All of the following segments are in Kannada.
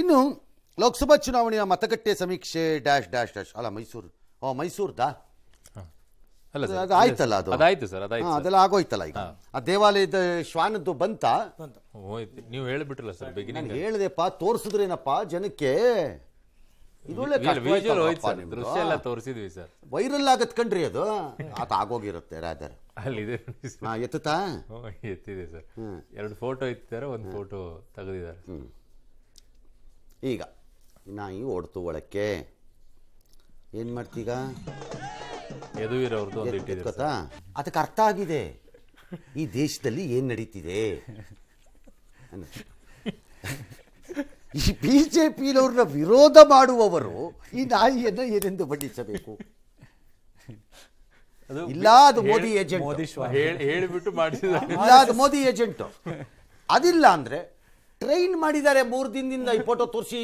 ಇನ್ನು ಲೋಕಸಭಾ ಚುನಾವಣೆಯ ಮತಗಟ್ಟೆ ಸಮೀಕ್ಷೆ ಡ್ಯಾಶ್ ಡ್ಯಾಶ್ ಡ್ಯಾಶ್ ಅಲ್ಲ ಮೈಸೂರು ಓ ಮೈಸೂರ್ದಾ ಅದು ಆಯ್ತಲ್ಲ ಅದು ಅದಾಯ್ತು ಸರ್ ಅದಾಯ್ತು ಅದೆಲ್ಲ ಆಗೋಯ್ತಲ್ಲ ಈಗ ಆ ದೇವಾಲಯದ ಶ್ವಾನದ್ದು ಬಂತ ನೀವು ಹೇಳಿಬಿಟ್ರಲ್ಲ ಸರ್ ನಾನು ಹೇಳಿದೆಪ್ಪ ತೋರಿಸಿದ್ರೇನಪ್ಪ ಜನಕ್ಕೆ ಇದೊಳ್ಳೆ ದೃಶ್ಯ ಎಲ್ಲ ತೋರಿಸಿದ್ವಿ ಸರ್ ವೈರಲ್ ಆಗತ್ ಕಣ್ರಿ ಅದು ಆತ ಆಗೋಗಿರುತ್ತೆ ರಾದರ್ ಅಲ್ಲಿದೆ ಎತ್ತುತ್ತಾ ಎತ್ತಿದೆ ಸರ್ ಎರಡು ಫೋಟೋ ಇತ್ತಿದ್ದಾರೆ ಒಂದು ಫೋಟೋ ತೆಗೆದಿದ್ದಾರೆ ಈಗ ನಾಯಿ ಓಡ್ತು ಒಳಕ್ಕೆ ಏನು ಮಾಡ್ತೀಗ ಗೊತ್ತಾ ಅದಕ್ಕೆ ಅರ್ಥ ಆಗಿದೆ ಈ ದೇಶದಲ್ಲಿ ಏನು ನಡೀತಿದೆ ಈ ಬಿ ಜೆ ವಿರೋಧ ಮಾಡುವವರು ಈ ನಾಯಿಯನ್ನು ಏನೆಂದು ಬಣ್ಣಿಸಬೇಕು ಇಲ್ಲ ಅದು ಮೋದಿ ಏಜೆಂಟ್ ಹೇಳಿಬಿಟ್ಟು ಮಾಡಿದ ಇಲ್ಲ ಅದು ಮೋದಿ ಏಜೆಂಟ್ ಅದಿಲ್ಲ ಅಂದ್ರೆ ಟ್ರೈನ್ ಮಾಡಿದ್ದಾರೆ ಮೂರು ದಿನದಿಂದ ಈ ಫೋಟೋ ತೋರಿಸಿ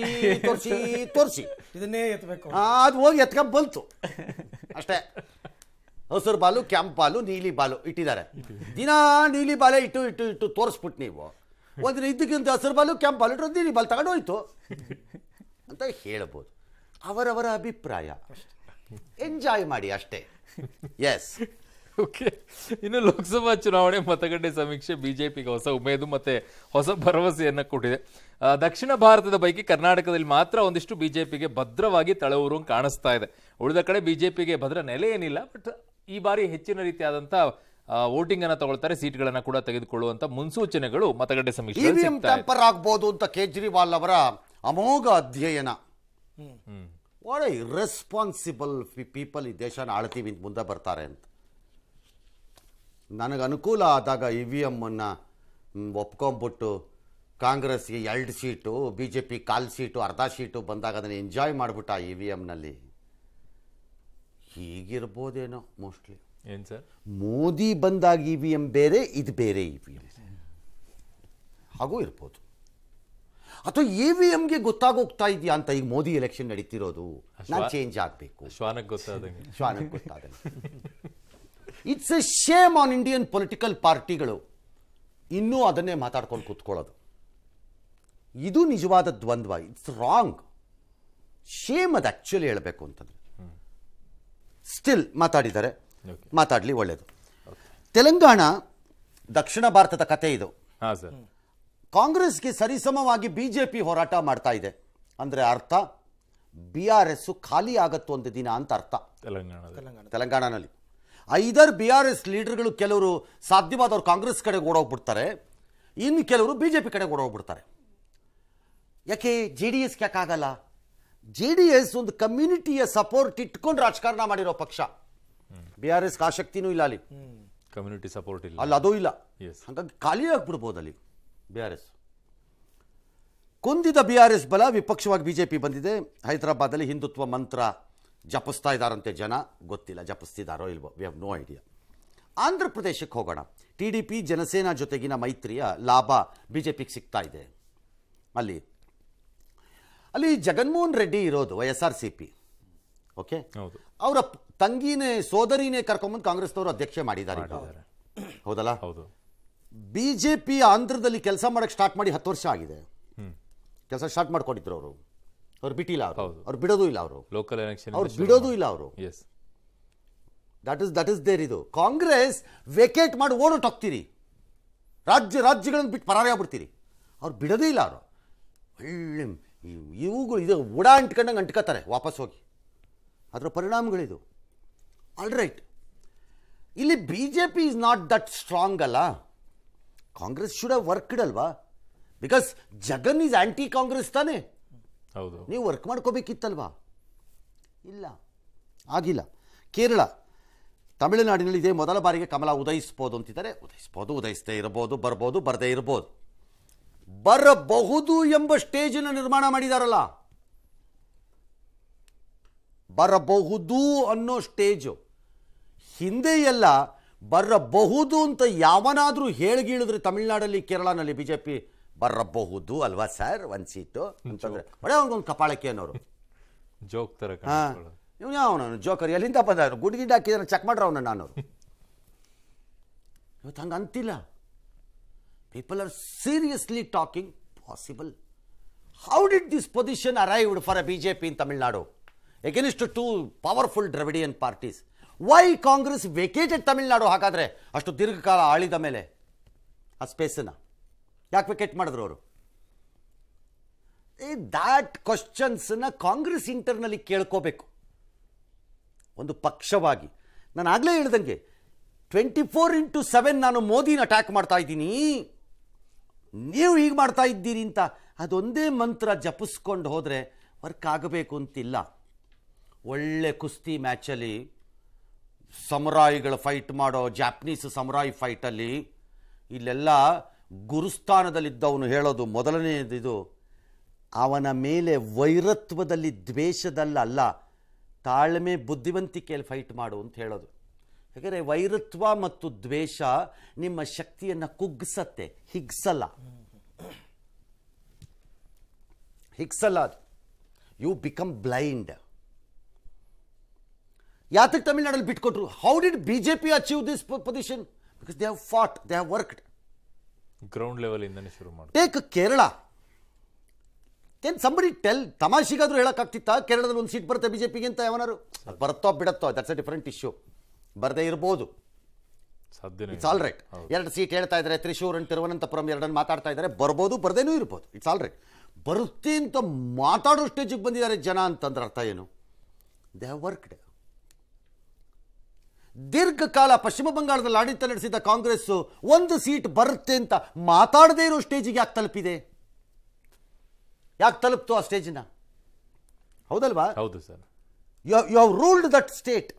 ತೋರಿಸಿ ತೋರಿಸಿ ಇದನ್ನೇ ಎತ್ತಬೇಕು ಅದು ಹೋಗಿ ಎತ್ಕೊಂಡ್ ಬಂತು ಅಷ್ಟೇ ಹಸಿರು ಬಾಲು ಕೆಂಪು ಬಾಲು ನೀಲಿ ಬಾಲು ಇಟ್ಟಿದ್ದಾರೆ ದಿನ ನೀಲಿ ಬಾಲೆ ಇಟ್ಟು ಇಟ್ಟು ಇಟ್ಟು ತೋರಿಸ್ಬಿಟ್ಟು ನೀವು ಒಂದಿನ ಇದಕ್ಕಿಂತ ಹಸಿರು ಬಾಲು ಕೆಂಪು ಬಾಲು ಇಟ್ಟು ನೀಲಿ ಬಾಲು ತಗೊಂಡೋಯ್ತು ಅಂತ ಹೇಳ್ಬೋದು ಅವರವರ ಅಭಿಪ್ರಾಯ ಎಂಜಾಯ್ ಮಾಡಿ ಅಷ್ಟೇ ಎಸ್ ಓಕೆ ಇನ್ನು ಲೋಕಸಭಾ ಚುನಾವಣೆ ಮತಗಟ್ಟೆ ಸಮೀಕ್ಷೆ ಬಿಜೆಪಿಗೆ ಹೊಸ ಉಮೇದು ಮತ್ತೆ ಹೊಸ ಭರವಸೆಯನ್ನ ಕೊಟ್ಟಿದೆ ದಕ್ಷಿಣ ಭಾರತದ ಬೈಕಿ ಕರ್ನಾಟಕದಲ್ಲಿ ಮಾತ್ರ ಒಂದಿಷ್ಟು ಬಿಜೆಪಿಗೆ ಭದ್ರವಾಗಿ ತಳವೂರು ಕಾಣಿಸ್ತಾ ಇದೆ ಉಳಿದ ಕಡೆ ಬಿಜೆಪಿಗೆ ಭದ್ರ ನೆಲೆ ಏನಿಲ್ಲ ಬಟ್ ಈ ಬಾರಿ ಹೆಚ್ಚಿನ ರೀತಿಯಾದಂಥ ವೋಟಿಂಗ್ ಅನ್ನ ತಗೊಳ್ತಾರೆ ಸೀಟ್ಗಳನ್ನ ಕೂಡ ತೆಗೆದುಕೊಳ್ಳುವಂತ ಮುನ್ಸೂಚನೆಗಳು ಮತಗಟ್ಟೆ ಸಮೀಕ್ಷೆ ಅಂತ ಕೇಜ್ರಿವಾಲ್ ಅವರ ಅಮೋಘ ಅಧ್ಯಯನ ಫೀ ಪೀಪಲ್ ಈ ದೇಶನ ಆಳ್ತೀವಿ ಮುಂದೆ ಬರ್ತಾರೆ ಅಂತ ನನಗೆ ಅನುಕೂಲ ಆದಾಗ ಇ ವಿ ಎಮ್ಮನ್ನು ಒಪ್ಕೊಂಬಿಟ್ಟು ಕಾಂಗ್ರೆಸ್ಗೆ ಎರಡು ಸೀಟು ಬಿ ಜೆ ಪಿ ಕಾಲು ಸೀಟು ಅರ್ಧ ಸೀಟು ಬಂದಾಗ ಅದನ್ನು ಎಂಜಾಯ್ ಮಾಡಿಬಿಟ್ಟ ಇ ವಿ ಎಮ್ನಲ್ಲಿ ಹೀಗಿರ್ಬೋದೇನೋ ಮೋಸ್ಟ್ಲಿ ಏನು ಸರ್ ಮೋದಿ ಬಂದಾಗ ಇ ವಿ ಎಮ್ ಬೇರೆ ಇದು ಬೇರೆ ಇ ವಿ ಎಮ್ ಹಾಗೂ ಇರ್ಬೋದು ಅಥವಾ ಇ ವಿ ಎಮ್ಗೆ ಗೊತ್ತಾಗೋಗ್ತಾ ಇದೆಯಾ ಅಂತ ಈಗ ಮೋದಿ ಎಲೆಕ್ಷನ್ ನಡೀತಿರೋದು ನಾನು ಚೇಂಜ್ ಆಗಬೇಕು ಶ್ವಾನಕ್ಕೆ ಗೊತ್ತಾದಂಗೆ ಶ್ವಾನಕ್ಕೆ ಗೊತ್ತಾದಂಗೆ it's a shame on Indian political ಪಾರ್ಟಿಗಳು ಇನ್ನೂ ಅದನ್ನೇ ಮಾತಾಡ್ಕೊಂಡು ಕೂತ್ಕೊಳ್ಳೋದು ಇದು ನಿಜವಾದ ದ್ವಂದ್ವ ಇಟ್ಸ್ ರಾಂಗ್ ಶೇಮ್ ಅದು ಆ್ಯಕ್ಚುಲಿ ಹೇಳಬೇಕು ಅಂತಂದರೆ ಸ್ಟಿಲ್ ಮಾತಾಡಿದ್ದಾರೆ ಮಾತಾಡಲಿ ಒಳ್ಳೆಯದು ತೆಲಂಗಾಣ ದಕ್ಷಿಣ ಭಾರತದ ಕತೆ ಇದು ಕಾಂಗ್ರೆಸ್ಗೆ ಸರಿಸಮವಾಗಿ ಬಿ ಜೆ ಪಿ ಹೋರಾಟ ಮಾಡ್ತಾ ಇದೆ ಅಂದರೆ ಅರ್ಥ ಬಿ ಆರ್ ಎಸ್ಸು ಖಾಲಿ ಆಗತ್ತೊಂದು ಒಂದು ದಿನ ಅಂತ ಅರ್ಥ ತೆಲಂಗಾಣ ತೆಲಂಗಾಣನಲ್ಲಿ ಐದರ್ ಬಿ ಆರ್ ಎಸ್ ಲೀಡರ್ಗಳು ಕೆಲವರು ಸಾಧ್ಯವಾದವ್ರು ಕಾಂಗ್ರೆಸ್ ಕಡೆ ಓಡೋಗ್ಬಿಡ್ತಾರೆ ಇನ್ನು ಕೆಲವರು ಬಿ ಜೆ ಪಿ ಕಡೆ ಓಡೋಗ್ಬಿಡ್ತಾರೆ ಯಾಕೆ ಜೆ ಡಿ ಎಸ್ ಯಾಕಾಗಲ್ಲ ಜೆ ಡಿ ಎಸ್ ಒಂದು ಕಮ್ಯುನಿಟಿಯ ಸಪೋರ್ಟ್ ಇಟ್ಕೊಂಡು ರಾಜಕಾರಣ ಮಾಡಿರೋ ಪಕ್ಷ ಬಿ ಆರ್ ಎಸ್ ಆಸಕ್ತಿನೂ ಇಲ್ಲ ಅಲ್ಲಿ ಕಮ್ಯುನಿಟಿ ಸಪೋರ್ಟ್ ಇಲ್ಲ ಅಲ್ಲ ಅದೂ ಇಲ್ಲ ಹಾಗಾಗಿ ಖಾಲಿ ಆಗ್ಬಿಡ್ಬೋದು ಅಲ್ಲಿ ಬಿ ಆರ್ ಎಸ್ ಕುಂದಿದ ಬಿ ಆರ್ ಎಸ್ ಬಲ ವಿಪಕ್ಷವಾಗಿ ಬಿಜೆಪಿ ಜೆ ಪಿ ಬಂದಿದೆ ಹೈದರಾಬಾದಲ್ಲಿ ಹಿಂದುತ್ವ ಮಂತ್ರ ಜಪಿಸ್ತಾ ಇದ್ದಾರಂತೆ ಜನ ಗೊತ್ತಿಲ್ಲ ಜಪಿಸ್ತಿದ್ದಾರೋ ಇಲ್ವೋ we have no idea Andhra ಪ್ರದೇಶಕ್ಕೆ ಹೋಗೋಣ ಟಿ ಡಿ ಪಿ ಜನಸೇನಾ ಜೊತೆಗಿನ ಮೈತ್ರಿಯ ಲಾಭ ಬಿ ಜೆ ಪಿಗೆ ಸಿಗ್ತಾ ಇದೆ ಅಲ್ಲಿ ಅಲ್ಲಿ ಜಗನ್ಮೋಹನ್ ರೆಡ್ಡಿ ಇರೋದು S R C P okay ಅವರ ತಂಗಿನೇ ಸೋದರಿನೇ ಕರ್ಕೊಂಬಂದು ಕಾಂಗ್ರೆಸ್ನವರು ಅಧ್ಯಕ್ಷೆ ಮಾಡಿದ್ದಾರೆ ಹೌದಲ್ಲ ಹೌದು ಬಿ ಜೆ ಪಿ ಆಂಧ್ರದಲ್ಲಿ ಕೆಲಸ ಮಾಡಕ್ಕೆ ಸ್ಟಾರ್ಟ್ ಮಾಡಿ ಹತ್ತು ವರ್ಷ ಆಗಿದೆ ಕೆಲಸ ಸ್ಟಾರ್ಟ್ ಮಾಡ್ಕೊಂಡಿದ್ರು ಅವರು ಅವ್ರು ಬಿಟ್ಟಿಲ್ಲ ಅವರು ಅವ್ರು ಬಿಡೋದು ಇಲ್ಲ ಅವರು ಲೋಕಲ್ ಎಲೆಕ್ಷನ್ ಅವ್ರು ಬಿಡೋದು ಇಲ್ಲ ಅವರು yes that is that is there ಇದು ಕಾಂಗ್ರೆಸ್ ವೇಕೇಟ್ ಮಾಡಿ ಹೋಗ್ತೀರಿ ರಾಜ್ಯ ರಾಜ್ಯಗಳನ್ನು ಬಿಟ್ಟು ಪರಾರಿ ಆಗ್ಬಿಡ್ತೀರಿ ಅವ್ರು ಬಿಡೋದೇ ಇಲ್ಲ ಅವರು ಒಳ್ಳೆ ಇವುಗಳು ಇದು ಉಡ ಅಂಟ್ಕೊಂಡಂಗೆ ಅಂಟ್ಕೋತಾರೆ ವಾಪಸ್ ಹೋಗಿ ಅದರ ಪರಿಣಾಮಗಳಿದು ಆಲ್ ರೈಟ್ ಇಲ್ಲಿ B J P is not that strong ಅಲ್ಲ ಕಾಂಗ್ರೆಸ್ ಶುಡ್ ಹ್ಯಾವ್ ವರ್ಕ್ಡ್ ಅಲ್ವಾ because Jagan is anti Congress ತಾನೇ ಹೌದು ನೀವು ವರ್ಕ್ ಮಾಡ್ಕೋಬೇಕಿತ್ತಲ್ವಾ ಇಲ್ಲ ಆಗಿಲ್ಲ ಕೇರಳ ತಮಿಳುನಾಡಿನಲ್ಲಿ ಇದೇ ಮೊದಲ ಬಾರಿಗೆ ಕಮಲ ಉದಯಿಸ್ಬೋದು ಅಂತಿದ್ದಾರೆ ಉದಯಿಸ್ಬೋದು ಉದಯಿಸದೇ ಇರಬಹುದು ಬರ್ಬೋದು ಬರದೇ ಇರಬಹುದು ಬರಬಹುದು ಎಂಬ ಸ್ಟೇಜನ್ನು ನಿರ್ಮಾಣ ಮಾಡಿದಾರಲ್ಲ ಬರಬಹುದು ಅನ್ನೋ ಸ್ಟೇಜು ಹಿಂದೆ ಎಲ್ಲ ಬರಬಹುದು ಅಂತ ಯಾವನಾದರೂ ಹೇಳಿಗಿಳಿದ್ರೆ ತಮಿಳುನಾಡಲ್ಲಿ ಕೇರಳನಲ್ಲಿ ಬಿ ಜೆ ಪಿ ಬರಬಹುದು ಅಲ್ವಾ ಸರ್ ಒಂದು ಸೀಟು ಅಂತಂದ್ರೆ ಬಡೇ ಕಪಾಳಕ್ಕೆ ಅನ್ನೋರು ಜೋಕ್ ಹಾಂ ಅವನು ಜೋಕರ್ ಎಲ್ಲಿಂದ ಬಂದ ಗುಡ್ ಗಿಡ್ ಹಾಕಿದ್ರೆ ಚೆಕ್ ಮಾಡ್ರ ಅವನು ನಾನು ಇವತ್ತು ಹಂಗೆ ಅಂತಿಲ್ಲ people are seriously talking possible how did this position arrived for a B J P in Tamil Nadu against two powerful Dravidian parties why Congress vacated Tamil Nadu ಹಾಗಾದರೆ ಅಷ್ಟು ದೀರ್ಘಕಾಲ ಆಳಿದ ಮೇಲೆ ಆ ಸ್ಪೇಸನ್ನು ಯಾಕೆ ವಿಕೆಟ್ ಮಾಡಿದ್ರು ಅವರು ಈ ದ್ಯಾಟ್ ಕ್ವಶನ್ಸನ್ನ ಕಾಂಗ್ರೆಸ್ ಇಂಟರ್ನಲ್ಲಿ ಕೇಳ್ಕೋಬೇಕು ಒಂದು ಪಕ್ಷವಾಗಿ ನಾನು ಆಗಲೇ ಹೇಳ್ದಂಗೆ ಟ್ವೆಂಟಿ ಫೋರ್ ಇಂಟು ಸೆವೆನ್ ನಾನು ಮೋದಿನ ಅಟ್ಯಾಕ್ ಮಾಡ್ತಾ ಇದ್ದೀನಿ ನೀವು ಹೀಗೆ ಮಾಡ್ತಾ ಇದ್ದೀರಿ ಅಂತ ಅದೊಂದೇ ಮಂತ್ರ ಜಪಿಸ್ಕೊಂಡು ಹೋದರೆ ವರ್ಕ್ ಆಗಬೇಕು ಅಂತಿಲ್ಲ ಒಳ್ಳೆ ಕುಸ್ತಿ ಮ್ಯಾಚಲ್ಲಿ ಸಮರಾಯಿಗಳ ಫೈಟ್ ಮಾಡೋ ಜಾಪನೀಸ್ ಸಮರಾಯಿ ಫೈಟಲ್ಲಿ ಇಲ್ಲೆಲ್ಲ ಗುರುಸ್ಥಾನದಲ್ಲಿದ್ದವನು ಹೇಳೋದು ಮೊದಲನೆಯದಿದು ಅವನ ಮೇಲೆ ವೈರತ್ವದಲ್ಲಿ ದ್ವೇಷದಲ್ಲ ತಾಳ್ಮೆ ಬುದ್ಧಿವಂತಿಕೆಯಲ್ಲಿ ಫೈಟ್ ಮಾಡು ಅಂತ ಹೇಳೋದು ಯಾಕಂದರೆ ವೈರತ್ವ ಮತ್ತು ದ್ವೇಷ ನಿಮ್ಮ ಶಕ್ತಿಯನ್ನು ಕುಗ್ಗಿಸತ್ತೆ ಹಿಗ್ಸಲ್ಲ ಹಿಗ್ಸಲ್ಲ ಅದು ಯು ಬಿಕಮ್ ಬ್ಲೈಂಡ್ ಯಾತಕ್ಕೆ ತಮಿಳ್ನಾಡಲ್ಲಿ ಬಿಟ್ಕೊಟ್ರು how did B J P achieve this position because they have fought they have worked ground level ಇಂದನೇ ಶುರು ಮಾಡಿ ಟೇಕ್ ಕೇರಳ ಏನ್ ಸಂಬರಿ ಟೆಲ್ ತಮಾಷೆಗಾದ್ರೂ ಹೇಳಕ್ಕಾಗ್ತಿತ್ತ ಕೇರಳದಲ್ಲಿ ಒಂದು ಸೀಟ್ ಬರುತ್ತೆ ಬಿ ಜೆ ಪಿಗಿಂತ ಯಾವನಾರು ಬರುತ್ತೋ ಬಿಡತ್ತೋ ದಟ್ಸ್ ಅ ಡಿಫ್ರೆಂಟ್ ಇಶ್ಯೂ ಬರದೇ ಇರ್ಬೋದು ಇಟ್ಸ್ ಆಲ್ ರೈಟ್ ಎರಡು ಸೀಟ್ ಹೇಳ್ತಾ ಇದ್ದಾರೆ ತ್ರಿಶೂರ್ ಅಂಡ್ ತಿರುವನಂತಪುರಂ ಎರಡನ್ನು ಮಾತಾಡ್ತಾ ಇದ್ದಾರೆ ಬರ್ಬೋದು ಬರದೇನೂ ಇರ್ಬೋದು ಇಟ್ಸ್ ಆಲ್ ರೈಟ್ ಬರುತ್ತೆ ಅಂತ ಮಾತಾಡೋ ಸ್ಟೇಜಿಗೆ ಬಂದಿದ್ದಾರೆ ಜನ ಅಂತಂದ್ರೆ ಅರ್ಥ ಏನು ದೇ ಹ್ಯಾವ್ ವರ್ಕ್ಡ್ ದೀರ್ಘಕಾಲ ಪಶ್ಚಿಮ ಬಂಗಾಳದಲ್ಲಿ ಆಡಳಿತ ನಡೆಸಿದ ಕಾಂಗ್ರೆಸ್ ಒಂದು ಸೀಟ್ ಬರುತ್ತೆ ಅಂತ ಮಾತಾಡದೇ ಇರೋ ಸ್ಟೇಜಿಗೆ ಯಾಕೆ ತಲುಪಿದೆ ಯಾಕೆ ತಲುಪ್ತು ಆ ಸ್ಟೇಜಿನ ಹೌದಲ್ವಾ ಹೌದು sir you have ruled that state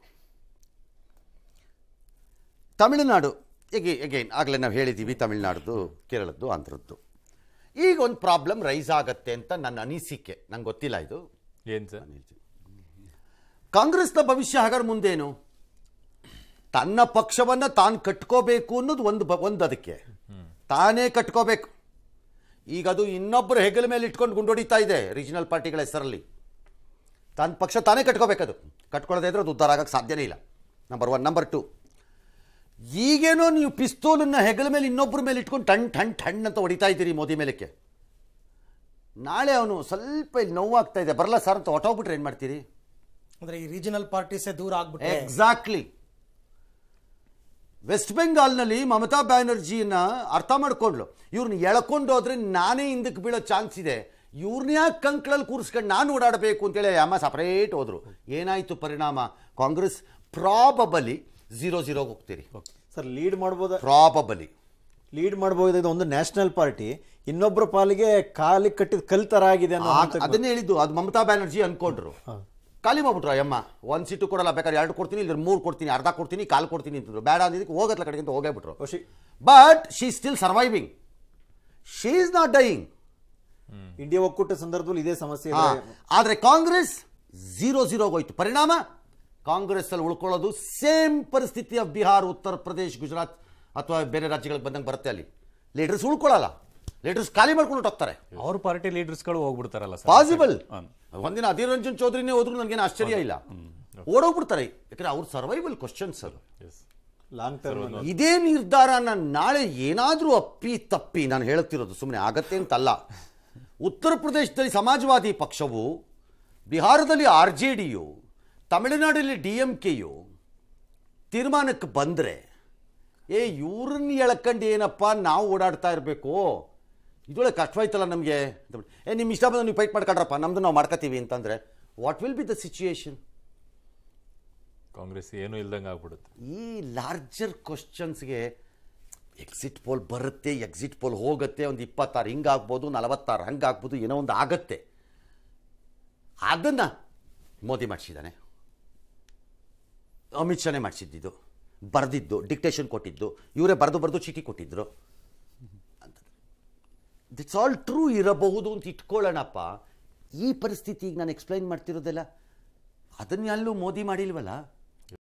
Tamil Nadu ಈಗ ಎಗೇನ್ ಆಗಲೇ ನಾವು ಹೇಳಿದ್ದೀವಿ ತಮಿಳುನಾಡ್ದು ಕೇರಳದ್ದು ಆಂಧ್ರದ್ದು ಈಗ ಒಂದು ಪ್ರಾಬ್ಲಮ್ ರೈಸ್ ಆಗತ್ತೆ ಅಂತ ನನ್ನ ಅನಿಸಿಕೆ ನಂಗೆ ಗೊತ್ತಿಲ್ಲ ಇದು ಏನು ಸರ್ ಕಾಂಗ್ರೆಸ್ನ ಭವಿಷ್ಯ ಹಾಗಾದ್ರೆ ಮುಂದೇನು ತನ್ನ ಪಕ್ಷವನ್ನು ತಾನು ಕಟ್ಕೋಬೇಕು ಅನ್ನೋದು ಒಂದು ಒಂದು ಅದಕ್ಕೆ ತಾನೇ ಕಟ್ಕೋಬೇಕು ಈಗ ಅದು ಇನ್ನೊಬ್ಬರು ಹೆಗಲ ಮೇಲೆ ಇಟ್ಕೊಂಡು ಗುಂಡೊಡಿತಾ ಇದೆ ರೀಜನಲ್ ಪಾರ್ಟಿಗಳ ಹೆಸರಲ್ಲಿ ತನ್ನ ಪಕ್ಷ ತಾನೇ ಕಟ್ಕೋಬೇಕದು ಕಟ್ಕೊಳ್ಳೋದೇ ಇದ್ರೆ ಅದು ಉದ್ಧಾರ ಆಗೋಕ್ಕೆ ಸಾಧ್ಯನೇ ಇಲ್ಲ ನಂಬರ್ ಒನ್ ನಂಬರ್ ಟು ಈಗೇನೋ ನೀವು ಪಿಸ್ತೂಲನ್ನು ಹೆಗಲ ಮೇಲೆ ಇನ್ನೊಬ್ಬರ ಮೇಲೆ ಇಟ್ಕೊಂಡು ಟಣ್ ಟಣ್ ಟಣ್ ಅಂತ ಹೊಡಿತಾ ಇದ್ದೀರಿ ಮೋದಿ ಮೇಲಕ್ಕೆ ನಾಳೆ ಅವನು ಸ್ವಲ್ಪ ಇಲ್ಲಿ ನೋವಾಗ್ತಾ ಇದೆ ಬರಲ್ಲ ಸರ್ ಅಂತ ಹೊಟ್ಟೋಗ್ಬಿಟ್ರೆ ಏನು ಮಾಡ್ತೀರಿ ಅಂದರೆ ಈ ರೀಜನಲ್ ಪಾರ್ಟೀಸೇ ದೂರ ಆಗ್ಬಿಟ್ಟು ಎಕ್ಸಾಕ್ಟ್ಲಿ ವೆಸ್ಟ್ ಬೆಂಗಾಲ್ನಲ್ಲಿ ಮಮತಾ ಬ್ಯಾನರ್ಜಿನ ಅರ್ಥ ಮಾಡ್ಕೊಂಡ್ಲು ಇವ್ರನ್ನ ಎಳ್ಕೊಂಡು ಹೋದ್ರೆ ನಾನೇ ಹಿಂದಕ್ಕೆ ಬೀಳೋ ಚಾನ್ಸ್ ಇದೆ ಇವ್ರನ್ನ ಯಾಕೆ ಕಂಕ್ಳಲ್ಲಿ ಕೂರಿಸ್ಕೊಂಡು ನಾನು ಓಡಾಡಬೇಕು ಅಂತೇಳಿ ಅಮ್ಮ ಸಪ್ರೇಟ್ ಹೋದರು ಏನಾಯಿತು ಪರಿಣಾಮ ಕಾಂಗ್ರೆಸ್ ಪ್ರಾಬಬಲಿ ಝೀರೋ ಝೀರೋಗೆ ಹೋಗ್ತೀರಿ ಸರ್ ಲೀಡ್ ಮಾಡ್ಬೋದು ಪ್ರಾಬಬಲಿ ಲೀಡ್ ಇದು ಒಂದು ನ್ಯಾಷನಲ್ ಪಾರ್ಟಿ ಇನ್ನೊಬ್ಬರ ಪಾಲಿಗೆ ಕಾಲಿಗೆ ಕಟ್ಟಿದ ಕಲ್ ಆಗಿದೆ ಅನ್ನೋ ಅದನ್ನೇ ಹೇಳಿದ್ದು ಅದು ಮಮತಾ ಬ್ಯಾನರ್ಜಿ ಅನ್ಕೊಂಡ್ರು ಖಾಲಿ ಮಾಡ್ಬಿಟ್ರ ಯಮ್ಮ ಒಂದು ಸೀಟು ಕೊಡಲ್ಲ ಬೇಕಾದ್ರೆ ಎರಡು ಕೊಡ್ತೀನಿ ಇಲ್ಲಿ ಮೂರು ಕೊಡ್ತೀನಿ ಅರ್ಧ ಕೊಡ್ತೀನಿ ಕಾಲು ಕೊಡ್ತೀನಿ ಅಂತಂದ್ರು ಬೇಡ ಅಂದಿದ್ದಕ್ಕೆ ಹೋಗತ್ಲ ಕಡೆಗಿಂತ ಹೋಗೇ ಬಿಟ್ರು but she still surviving she is not dying India ಒಕ್ಕೂಟ ಸಂದರ್ಭದಲ್ಲಿ ಇದೇ ಸಮಸ್ಯೆ ಆದರೆ ಕಾಂಗ್ರೆಸ್ ಝೀರೋ ಹೋಯ್ತು ಪರಿಣಾಮ ಕಾಂಗ್ರೆಸ್ ಅಲ್ಲಿ ಉಳ್ಕೊಳ್ಳೋದು ಸೇಮ್ ಪರಿಸ್ಥಿತಿ ಆಫ್ ಬಿಹಾರ್ ಉತ್ತರ ಪ್ರದೇಶ್ ಗುಜರಾತ್ ಅಥವಾ ಬೇರೆ ರಾಜ್ಯಗಳಿಗೆ ಬಂದಂಗೆ ಬರುತ್ತೆ ಅಲ್ಲಿ ಲೀಡರ್ಸ್ ಉಳ್ಕೊಳ್ಳಲ್ಲ ಲೀಡರ್ಸ್ ಖಾಲಿ ಮಾಡ್ಕೊಂಡು ಹೋಗ್ತಾರೆ ಅವ್ರ ಪಾರ್ಟಿ ಲೀಡರ್ಸ್ಗಳು ಹೋಗ್ಬಿಡ್ತಾರಲ್ಲ ಪಾಸಿಬಲ್ ಒಂದಿನ ಅಧೀರ್ ರಂಜನ್ ಚೌಧರಿನೇ ಹೋದ್ರು ನನಗೇನು ಆಶ್ಚರ್ಯ ಇಲ್ಲ ಓಡೋಗ್ಬಿಡ್ತಾರೆ ಯಾಕಂದ್ರೆ ಅವ್ರ ಸರ್ವೈವಲ್ ಕ್ವಶನ್ಸ್ ಅದು ಲಾಂಗ್ ಟರ್ಮ್ ಇದೇ ನಾನು ನಾಳೆ ಏನಾದರೂ ಅಪ್ಪಿ ತಪ್ಪಿ ನಾನು ಹೇಳುತ್ತಿರೋದು ಸುಮ್ಮನೆ ಆಗತ್ತೆ ಅಂತಲ್ಲ ಉತ್ತರ ಪ್ರದೇಶದಲ್ಲಿ ಸಮಾಜವಾದಿ ಪಕ್ಷವು ಬಿಹಾರದಲ್ಲಿ ಆರ್ ಜೆ ಡಿಯು ತಮಿಳುನಾಡಲ್ಲಿ ಡಿ ಎಂ ಕೆಯು ತೀರ್ಮಾನಕ್ಕೆ ಬಂದರೆ ಏ ಇವ್ರನ್ನ ಎಳ್ಕಂಡು ಏನಪ್ಪ ನಾವು ಓಡಾಡ್ತಾ ಇರಬೇಕು ಕಷ್ಟ ಆಯ್ತಲ್ಲ ನಮಗೆ ಅಂತ ಏ ನಿಮ್ಮ ಇಷ್ಟ ಬಂದ ನೀವು ಫೈಟ್ ಮಾಡ್ಕೊಂಡ್ರಪ್ಪ ನಮ್ಮದು ನಾವು ಮಾಡ್ಕೋತೀವಿ ಅಂತಂದರೆ what will be the situation Congress ಏನೂ ಇಲ್ದಂಗೆ ಆಗ್ಬಿಡುತ್ತೆ ಈ ಲಾರ್ಜರ್ ಕ್ವಶನ್ಸ್ಗೆ ಎಕ್ಸಿಟ್ ಪೋಲ್ ಬರುತ್ತೆ ಎಕ್ಸಿಟ್ ಪೋಲ್ ಹೋಗುತ್ತೆ ಒಂದು ಇಪ್ಪತ್ತಾರು ಹಿಂಗೆ ಆಗ್ಬೋದು ನಲವತ್ತಾರು ಹಂಗೆ ಆಗ್ಬೋದು ಏನೋ ಒಂದು ಆಗತ್ತೆ ಅದನ್ನು ಮೋದಿ ಮಾಡಿಸಿದ್ದಾನೆ ಅಮಿತ್ ಶಾನೇ ಮಾಡಿಸಿದ್ದಿದ್ದು ಬರೆದಿದ್ದು ಡಿಕ್ಟೇಷನ್ ಕೊಟ್ಟಿದ್ದು ಇವರೇ ಬರೆದು ಬರೆದು ಚೀಟಿ ಕೊಟ್ಟಿದ್ದರು ದಿಟ್ಸ್ ಆಲ್ ಟ್ರೂ ಇರಬಹುದು ಅಂತ ಇಟ್ಕೊಳ್ಳೋಣಪ್ಪ ಈ ಪರಿಸ್ಥಿತಿಗೆ ನಾನು ಎಕ್ಸ್ಪ್ಲೈನ್ ಮಾಡ್ತಿರೋದಲ್ಲ ಅದನ್ನೆಲ್ಲೂ ಮೋದಿ ಮಾಡಿಲ್ವಲ್ಲ